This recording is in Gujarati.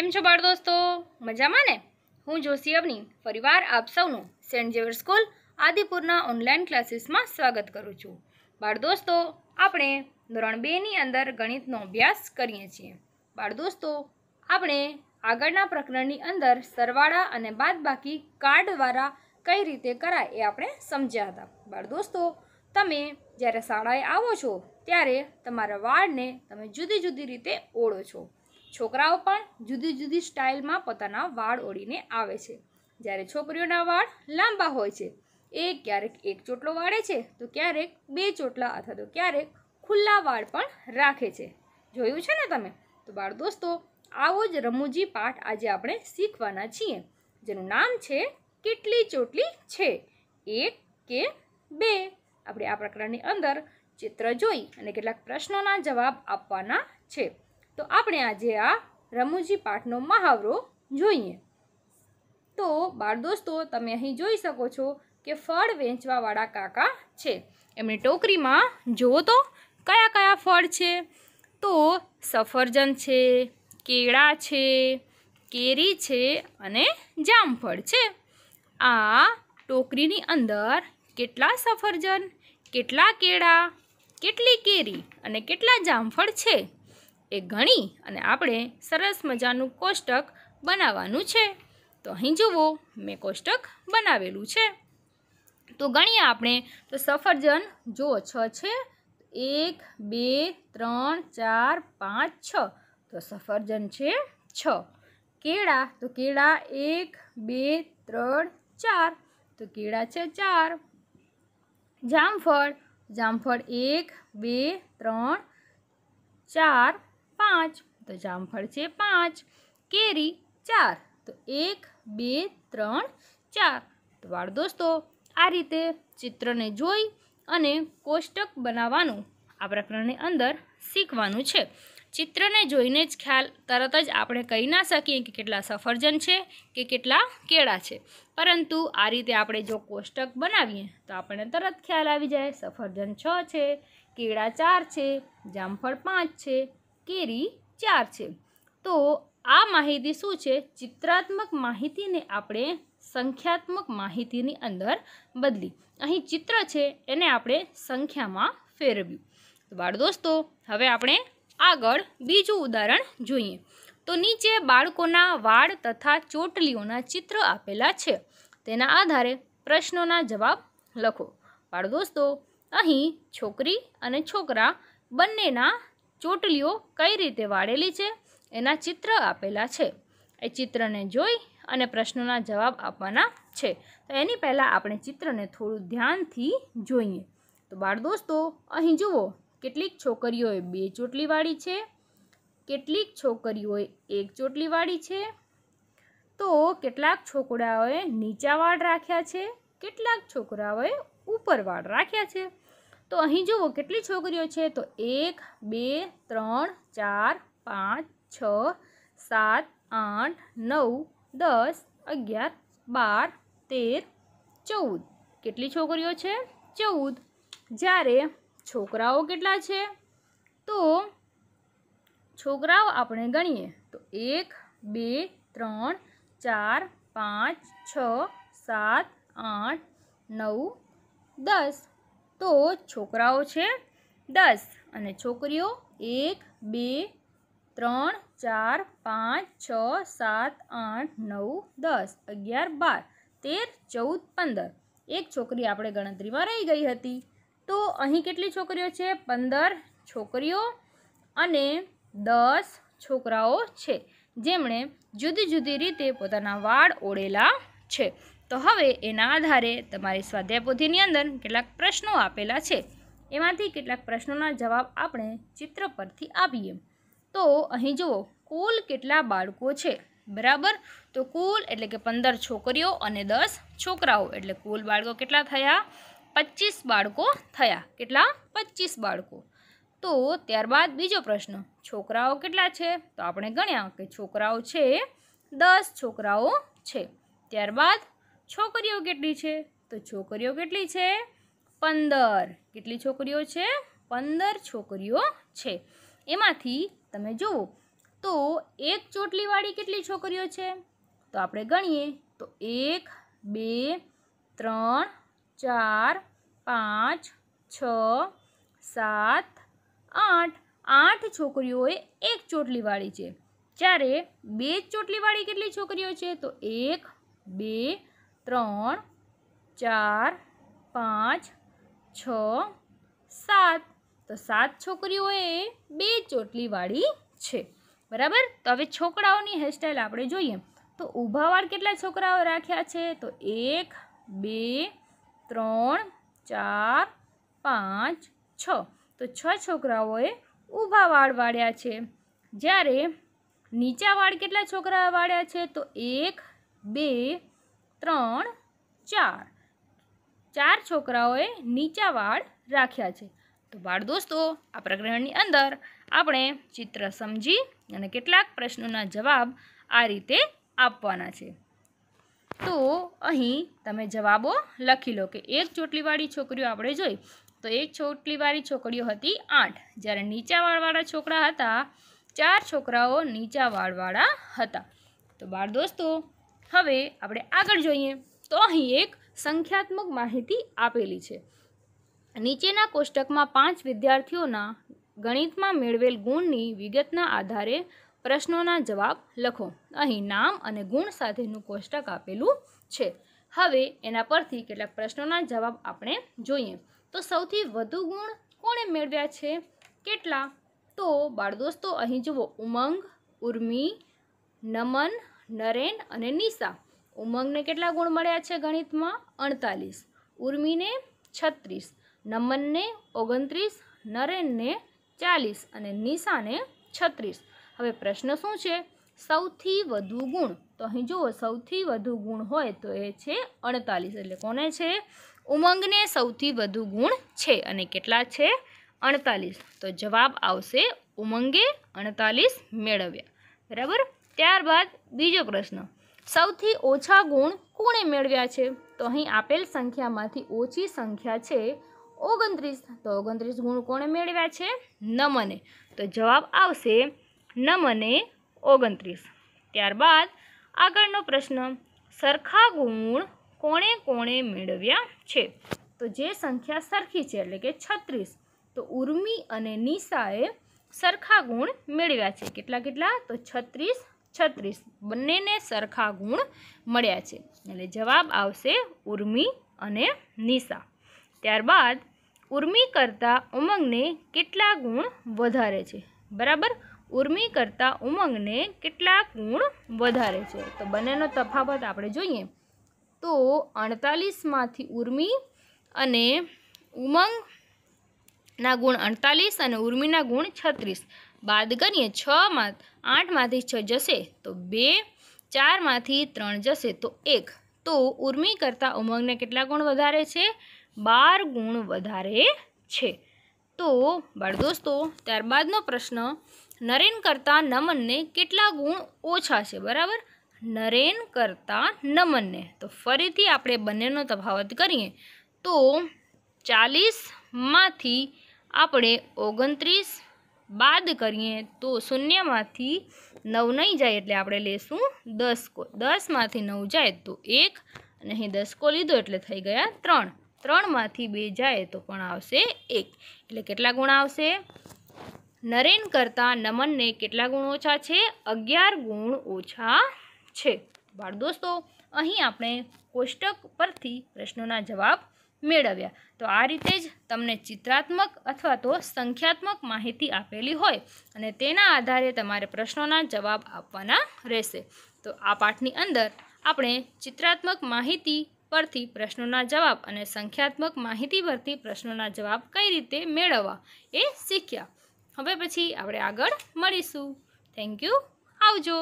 કેમ છો બાળ દોસ્તો મજામાં ને હું જોશી અવની ફરીવાર આપ સૌનું સેન્ટ ઝેવિયર સ્કૂલ આદિપુરના ઓનલાઈન ક્લાસીસમાં સ્વાગત કરું છું બાળ દોસ્તો આપણે ધોરણ બેની અંદર ગણિતનો અભ્યાસ કરીએ છીએ બાળ દોસ્તો આપણે આગળના પ્રકરણની અંદર સરવાળા અને બાદબાકી કાર્ડ દ્વારા કઈ રીતે કરાય એ આપણે સમજ્યા હતા બાળ દોસ્તો તમે જ્યારે શાળાએ આવો છો ત્યારે તમારા વાળને તમે જુદી જુદી રીતે ઓળો છો છોકરાઓ પણ જુદી જુદી સ્ટાઇલમાં પોતાના વાળ ઓળીને આવે છે જ્યારે છોકરીઓના વાળ લાંબા હોય છે એ ક્યારેક એક ચોટલો વાળે છે તો ક્યારેક બે ચોટલા અથવા તો ક્યારેક ખુલ્લા વાળ પણ રાખે છે જોયું છે ને તમે તો બાળ દોસ્તો આવો જ રમૂજી પાઠ આજે આપણે શીખવાના છીએ જેનું નામ છે કેટલી ચોટલી છે એક કે બે આપણે આ પ્રકરણની અંદર ચિત્ર જોઈ અને કેટલાક પ્રશ્નોના જવાબ આપવાના છે તો આપણે આજે આ રમૂજી પાઠનો મહાવરો જોઈએ તો બાળ દોસ્તો તમે અહીં જોઈ શકો છો કે ફળ વેચવાવાળા કાકા છે એમની ટોકરીમાં જુઓ તો કયા કયા ફળ છે તો સફરજન છે કેળા છે કેરી છે અને જામફળ છે આ ટોકરીની અંદર કેટલા સફરજન કેટલા કેળા કેટલી કેરી અને કેટલા જામફળ છે એ ગણી અને આપણે સરસ મજાનું કોષ્ટક બનાવવાનું છે તો અહીં જુઓ મેં કોષ્ટક બનાવેલું છે તો ગણીએ આપણે તો સફરજન જુઓ છ છે એક બે ત્રણ ચાર પાંચ છ તો સફરજન છે છ કેળા તો કેળા એક બે ત્રણ ચાર તો કેળા છે ચાર જામફળ જામફળ એક બે ત્રણ ચાર પાંચ તો જામફળ છે પાંચ કેરી ચાર તો એક બે ત્રણ ચાર તો વાળ દોસ્તો આ રીતે ચિત્રને જોઈ અને કોષ્ટક બનાવવાનું આ પ્રકરણની અંદર શીખવાનું છે ચિત્રને જોઈને જ ખ્યાલ તરત જ આપણે કહી ના શકીએ કે કેટલા સફરજન છે કે કેટલા કેળા છે પરંતુ આ રીતે આપણે જો કોષ્ટક બનાવીએ તો આપણને તરત ખ્યાલ આવી જાય સફરજન છ છે કેળા ચાર છે જામફળ પાંચ છે કેરી ચાર છે તો આ માહિતી શું છે ચિત્રાત્મક માહિતીને આપણે સંખ્યાત્મક માહિતીની અંદર બદલી અહીં ચિત્ર છે એને આપણે સંખ્યામાં ફેરવ્યું તો બાળ દોસ્તો હવે આપણે આગળ બીજું ઉદાહરણ જોઈએ તો નીચે બાળકોના વાળ તથા ચોટલીઓના ચિત્ર આપેલા છે તેના આધારે પ્રશ્નોના જવાબ લખો બાળ દોસ્તો અહીં છોકરી અને છોકરા બંનેના ચોટલીઓ કઈ રીતે વાળેલી છે એના ચિત્ર આપેલા છે એ ચિત્રને જોઈ અને પ્રશ્નોના જવાબ આપવાના છે તો એની પહેલાં આપણે ચિત્રને થોડું ધ્યાનથી જોઈએ તો બાળ દોસ્તો અહીં જુઓ કેટલીક છોકરીઓએ બે ચોટલીવાળી છે કેટલીક છોકરીઓએ એક ચોટલીવાળી છે તો કેટલાક છોકરાઓએ નીચા વાળ રાખ્યા છે કેટલાક છોકરાઓએ ઉપર વાળ રાખ્યા છે તો અહીં જુઓ કેટલી છોકરીઓ છે તો એક બે ત્રણ ચાર પાંચ છ સાત આઠ નવ દસ અગિયાર બાર તેર ચૌદ કેટલી છોકરીઓ છે ચૌદ જ્યારે છોકરાઓ કેટલા છે તો છોકરાઓ આપણે ગણીએ તો એક બે ત્રણ ચાર પાંચ છ સાત આઠ નવ દસ તો છોકરાઓ છે દસ અને છોકરીઓ એક બે ત્રણ ચાર પાંચ છ સાત આઠ નવ દસ અગિયાર બાર તેર ચૌદ પંદર એક છોકરી આપણે ગણતરીમાં રહી ગઈ હતી તો અહીં કેટલી છોકરીઓ છે પંદર છોકરીઓ અને દસ છોકરાઓ છે જેમણે જુદી જુદી રીતે પોતાના વાળ ઓળેલા છે તો હવે એના આધારે તમારી સ્વાધ્યાય અંદર કેટલાક પ્રશ્નો આપેલા છે એમાંથી કેટલાક પ્રશ્નોના જવાબ આપણે ચિત્ર પરથી આપીએ તો અહીં જુઓ કુલ કેટલા બાળકો છે બરાબર તો કુલ એટલે કે પંદર છોકરીઓ અને દસ છોકરાઓ એટલે કુલ બાળકો કેટલા થયા પચીસ બાળકો થયા કેટલા પચીસ બાળકો તો ત્યારબાદ બીજો પ્રશ્ન છોકરાઓ કેટલા છે તો આપણે ગણ્યા કે છોકરાઓ છે દસ છોકરાઓ છે ત્યારબાદ છોકરીઓ કેટલી છે તો છોકરીઓ કેટલી છે પંદર કેટલી છોકરીઓ છે પંદર છોકરીઓ છે એમાંથી તમે જુઓ તો એક ચોટલીવાળી કેટલી છોકરીઓ છે તો આપણે ગણીએ તો એક બે ત્રણ ચાર પાંચ છ સાત આઠ આઠ છોકરીઓએ એક ચોટલીવાળી છે જ્યારે બે ચોટલીવાળી કેટલી છોકરીઓ છે તો એક બે ત્રણ ચાર પાંચ છ સાત તો સાત છોકરીઓએ બે ચોટલીવાળી છે બરાબર તો હવે છોકરાઓની હેરસ્ટાઈલ આપણે જોઈએ તો ઊભા વાળ કેટલા છોકરાઓ રાખ્યા છે તો એક બે ત્રણ ચાર પાંચ છ તો છ છોકરાઓએ ઊભા વાળ વાળ્યા છે જ્યારે નીચા વાળ કેટલા છોકરાઓ વાળ્યા છે તો એક બે ત્રણ ચાર ચાર છોકરાઓએ નીચા વાળ રાખ્યા છે તો બાળ દોસ્તો આ પ્રકરણની અંદર આપણે ચિત્ર સમજી અને કેટલાક પ્રશ્નોના જવાબ આ રીતે આપવાના છે તો અહીં તમે જવાબો લખી લો કે એક ચોટલીવાળી છોકરીઓ આપણે જોઈ તો એક ચોટલીવાળી છોકરીઓ હતી આઠ જ્યારે નીચા વાળવાળા છોકરા હતા ચાર છોકરાઓ નીચા વાળવાળા હતા તો બાળ દોસ્તો હવે આપણે આગળ જોઈએ તો અહીં એક સંખ્યાત્મક માહિતી આપેલી છે નીચેના કોષ્ટકમાં પાંચ વિદ્યાર્થીઓના ગણિતમાં મેળવેલ ગુણની વિગતના આધારે પ્રશ્નોના જવાબ લખો અહીં નામ અને ગુણ સાથેનું કોષ્ટક આપેલું છે હવે એના પરથી કેટલાક પ્રશ્નોના જવાબ આપણે જોઈએ તો સૌથી વધુ ગુણ કોણે મેળવ્યા છે કેટલા તો બાળદોસ્તો અહીં જુઓ ઉમંગ ઉર્મી નમન નરેન અને નિશા ઉમંગને કેટલા ગુણ મળ્યા છે ગણિતમાં અડતાલીસ ઉર્મીને છત્રીસ નમનને ઓગણત્રીસ નરેનને ચાલીસ અને નિશાને છત્રીસ હવે પ્રશ્ન શું છે સૌથી વધુ ગુણ તો અહીં જુઓ સૌથી વધુ ગુણ હોય તો એ છે અડતાલીસ એટલે કોને છે ઉમંગને સૌથી વધુ ગુણ છે અને કેટલા છે અડતાલીસ તો જવાબ આવશે ઉમંગે અડતાલીસ મેળવ્યા બરાબર ત્યારબાદ બીજો પ્રશ્ન સૌથી ઓછા ગુણ કોણે મેળવ્યા છે તો અહીં આપેલ સંખ્યામાંથી ઓછી સંખ્યા છે ઓગણત્રીસ તો ઓગણત્રીસ ગુણ કોણે મેળવ્યા છે નમને તો જવાબ આવશે નમને ઓગણત્રીસ ત્યારબાદ આગળનો પ્રશ્ન સરખા ગુણ કોણે કોણે મેળવ્યા છે તો જે સંખ્યા સરખી છે એટલે કે છત્રીસ તો ઉર્મી અને નિશાએ સરખા ગુણ મેળવ્યા છે કેટલા કેટલા તો છત્રીસ છત્રીસ બંનેને સરખા ગુણ મળ્યા છે એટલે જવાબ આવશે ઉર્મી અને નિશા ત્યારબાદ ઉર્મી કરતાં ઉમંગને કેટલા ગુણ વધારે છે બરાબર ઉર્મી કરતાં ઉમંગને કેટલા ગુણ વધારે છે તો બંનેનો તફાવત આપણે જોઈએ તો અડતાલીસમાંથી ઉર્મી અને ઉમંગના ગુણ અડતાલીસ અને ઉર્મીના ગુણ છત્રીસ બાદ કરીએ છમાં આઠમાંથી છ જશે તો બે ચારમાંથી ત્રણ જશે તો એક તો ઉર્મી કરતાં ઉમંગને કેટલા ગુણ વધારે છે બાર ગુણ વધારે છે તો બાળદોસ્તો ત્યારબાદનો પ્રશ્ન નરેન કરતાં નમનને કેટલા ગુણ ઓછા છે બરાબર નરેન કરતાં નમનને તો ફરીથી આપણે બંનેનો તફાવત કરીએ તો ચાલીસમાંથી આપણે ઓગણત્રીસ બાદ કરીએ તો શૂન્યમાંથી નવ નહીં જાય એટલે આપણે લેશું દસ કો દસમાંથી નવ જાય તો એક અને અહીં દસકો લીધો એટલે થઈ ગયા ત્રણ ત્રણમાંથી બે જાય તો પણ આવશે એક એટલે કેટલા ગુણ આવશે નરેન કરતાં નમનને કેટલા ગુણ ઓછા છે અગિયાર ગુણ ઓછા છે બાળ દોસ્તો અહીં આપણે કોષ્ટક પરથી પ્રશ્નોના જવાબ મેળવ્યા તો આ રીતે જ તમને ચિત્રાત્મક અથવા તો સંખ્યાત્મક માહિતી આપેલી હોય અને તેના આધારે તમારે પ્રશ્નોના જવાબ આપવાના રહેશે તો આ પાઠની અંદર આપણે ચિત્રાત્મક માહિતી પરથી પ્રશ્નોના જવાબ અને સંખ્યાત્મક માહિતી પરથી પ્રશ્નોના જવાબ કઈ રીતે મેળવવા એ શીખ્યા હવે પછી આપણે આગળ મળીશું થેન્ક યુ આવજો